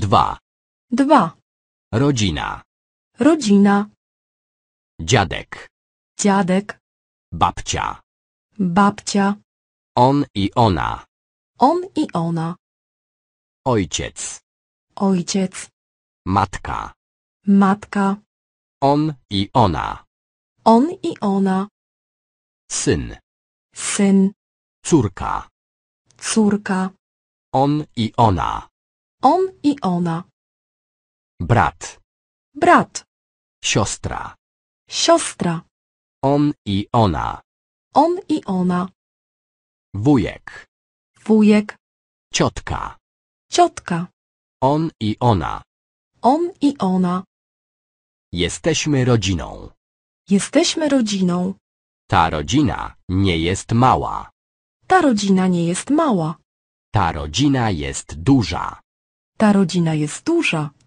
Dwa. Dwa. Rodzina. Rodzina. Dziadek. Dziadek. Babcia. Babcia. On i ona. On i ona. Ojciec. Ojciec. Matka. Matka. On i ona. On i ona. Syn. Syn. Córka. Córka. On i ona. On i ona. Brat. Brat. Siostra. Siostra. On i ona. On i ona. Wujek. Wujek. Ciotka. Ciotka. On i ona. On i ona. Jesteśmy rodziną. Jesteśmy rodziną. Ta rodzina nie jest mała. Ta rodzina nie jest mała. Ta rodzina jest duża. Ta rodzina jest duża.